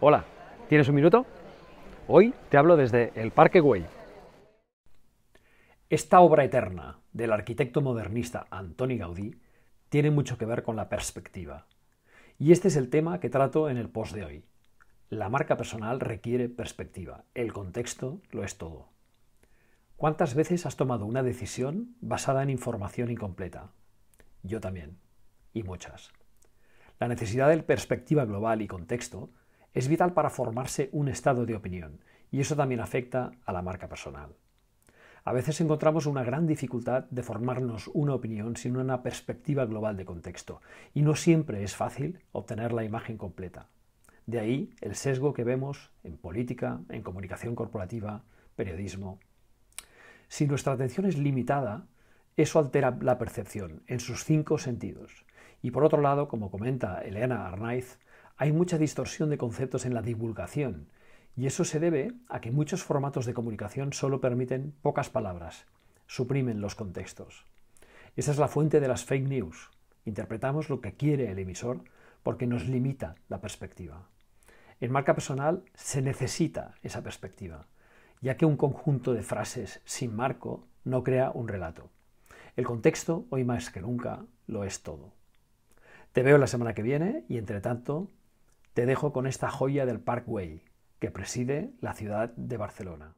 Hola, ¿tienes un minuto? Hoy te hablo desde el Parque Güell. Esta obra eterna del arquitecto modernista Antoni Gaudí tiene mucho que ver con la perspectiva. Y este es el tema que trato en el post de hoy. La marca personal requiere perspectiva. El contexto lo es todo. ¿Cuántas veces has tomado una decisión basada en información incompleta? Yo también. Y muchas. La necesidad de perspectiva global y contexto es vital para formarse un estado de opinión y eso también afecta a la marca personal. A veces encontramos una gran dificultad de formarnos una opinión sin una perspectiva global de contexto y no siempre es fácil obtener la imagen completa. De ahí el sesgo que vemos en política, en comunicación corporativa, periodismo. Si nuestra atención es limitada, eso altera la percepción en sus cinco sentidos. Y por otro lado, como comenta Elena Arnaiz, hay mucha distorsión de conceptos en la divulgación, y eso se debe a que muchos formatos de comunicación solo permiten pocas palabras, suprimen los contextos. Esa es la fuente de las fake news. Interpretamos lo que quiere el emisor porque nos limita la perspectiva. En marca personal se necesita esa perspectiva, ya que un conjunto de frases sin marco no crea un relato. El contexto, hoy más que nunca, lo es todo. Te veo la semana que viene y, entre tanto, te dejo con esta joya del Parkway, que preside la ciudad de Barcelona.